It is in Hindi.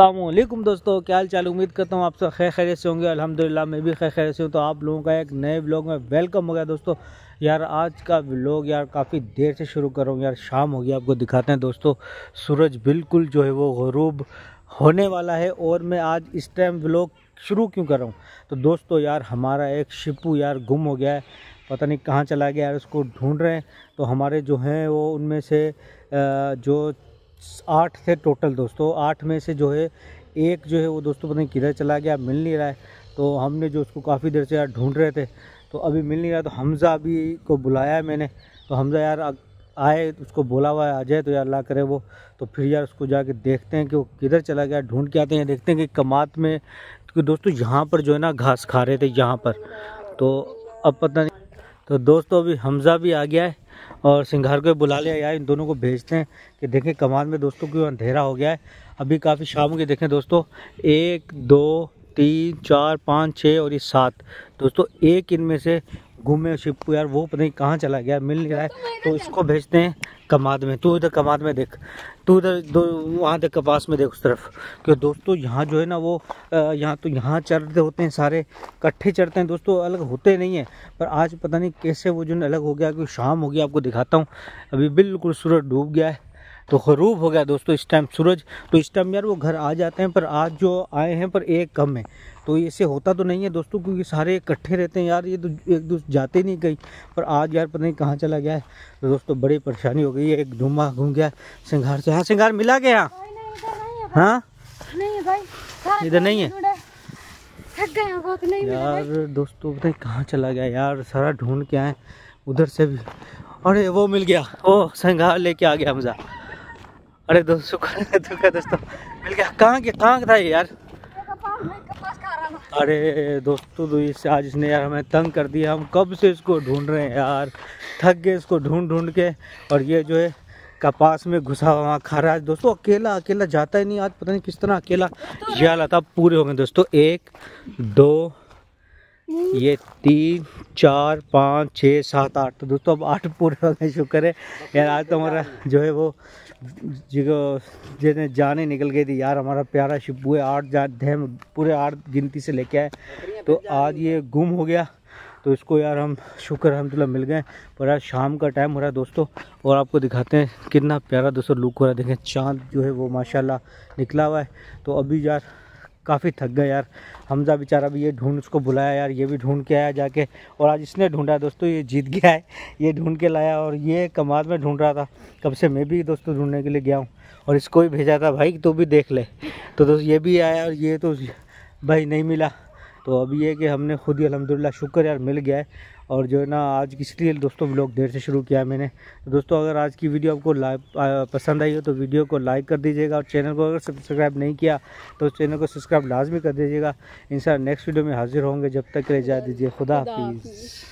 असलम दोस्तों क्या हाल चाल उम्मीद करता हूँ आप सब खैर खैर से होंगे अल्हम्दुलिल्लाह मैं भी खैर खैर से हूँ तो आप लोगों का एक नए ब्लॉग में वेलकम हो गया दोस्तों यार आज का ब्लॉग यार काफ़ी देर से शुरू कर रहा हूँ यार शाम हो गया आपको दिखाते हैं दोस्तों सूरज बिल्कुल जो है वो गरूब होने वाला है और मैं आज इस टाइम ब्लॉग शुरू क्यों कर रहा हूँ तो दोस्तों यार हमारा एक शिपू यार गुम हो गया है पता नहीं कहाँ चला गया यार उसको ढूंढ रहे हैं तो हमारे जो हैं वो उनमें से जो आठ थे टोटल दोस्तों आठ में से जो है एक जो है वो दोस्तों पता नहीं किधर चला गया मिल नहीं रहा है तो हमने जो उसको काफ़ी देर से यार ढूंढ रहे थे तो अभी मिल नहीं रहा तो हमज़ा अभी को बुलाया है मैंने तो हमज़ा यार आए उसको बोला हुआ है आ जाए तो यार ला करे वो तो फिर यार उसको जाके देखते हैं कि वो किधर चला गया ढूंढ के आते हैं देखते हैं कि कमात में क्योंकि दोस्तों यहाँ पर जो है ना घास खा रहे थे यहाँ पर तो अब पता नहीं तो दोस्तों अभी हमज़ा भी आ गया है और सिंघार को बुला लिया यार इन दोनों को भेजते हैं कि देखें कमान में दोस्तों क्यों अंधेरा हो गया है अभी काफ़ी शाम के देखें दोस्तों एक दो तीन चार पाँच छः और ये सात दोस्तों एक इनमें से घूमे शिपू यार वो पता नहीं कहाँ चला गया मिल नहीं रहा है तो, तो इसको भेजते हैं कमाद में तू इधर कमाद में देख तू इधर दो वहाँ देख कपास में देख उस तरफ क्योंकि दोस्तों यहाँ जो है ना वो यहाँ तो यहाँ चढ़ते होते हैं सारे कट्ठे चढ़ते हैं दोस्तों अलग होते नहीं हैं पर आज पता नहीं कैसे वो जो अलग हो गया क्योंकि शाम हो गया आपको दिखाता हूँ अभी बिल्कुल सूरज डूब गया है तो गरूब हो गया दोस्तों इस टाइम सूरज तो इस टाइम यार वो घर आ जाते हैं पर आज जो आए हैं पर एक कम है तो ऐसे होता तो नहीं है दोस्तों क्योंकि सारे इकट्ठे रहते हैं यार ये तो एक दूसरे जाते नहीं कहीं पर आज यार पता नहीं कहाँ चला गया है तो दोस्तों बड़ी परेशानी हो गई है एक धुमा घूम गया सिंगार से हाँ सिंगार मिला गया हाँ इधर नहीं है यार दोस्तों पता नहीं कहाँ चला गया यार सारा ढूंढ के आए उधर से भी अरे वो मिल गया ओ सिंगार लेके आ गया मजा अरे दोस्तों दोस्तों मिल गया कहाँ के कहाँ था ये यार अरे दोस्तों तो इससे आज इसने यार हमें तंग कर दिया हम कब से इसको ढूंढ रहे हैं यार थक गए इसको ढूंढ ढूंढ के और ये जो है कपास में घुसा हुआ खा रहा है दोस्तों अकेला अकेला जाता ही नहीं आज पता नहीं किस तरह अकेला यह लाता पूरे हो गए दोस्तों एक दो ये तीन चार पाँच छः सात आठ तो दोस्तों अब आठ पूरे हो गए शुक्र है यार आज तो हमारा जो है वो जो जिन्हें जाने निकल गई थी यार हमारा प्यारा शिपू है आठ जा धैम पूरे आठ गिनती से लेके आए तो आज ये गुम हो गया तो इसको यार हम शुक्र अलहमदिल्ला मिल गए पर आज शाम का टाइम हो रहा है दोस्तों और आपको दिखाते हैं कितना प्यारा दोस्तों लुक हो रहा है देखें चाँद जो है वो माशाला निकला हुआ है तो अभी यार काफ़ी थक गए यार हमजा बेचारा भी ये ढूंढ उसको बुलाया यार ये भी ढूंढ के आया जाके और आज इसने ढूंढा दोस्तों ये जीत गया है ये ढूंढ के लाया और ये कमाद में ढूंढ रहा था कब से मैं भी दोस्तों ढूंढने के लिए गया हूँ और इसको भी भेजा था भाई तू भी देख ले तो दोस्त ये भी आया और ये तो भाई नहीं मिला तो अब ये कि हमने खुद ही अलहमदिल्ला शुक्र यार मिल गया है और जो है ना आज इसलिए दोस्तों ब्लॉग देर से शुरू किया मैंने तो दोस्तों अगर आज की वीडियो आपको पसंद आई हो तो वीडियो को लाइक कर दीजिएगा और चैनल को अगर सब्सक्राइब नहीं किया तो चैनल को सब्सक्राइब लाजमी कर दीजिएगा इन नेक्स्ट वीडियो में हाजिर होंगे जब तक ले जा दीजिए खुदा हाफिज़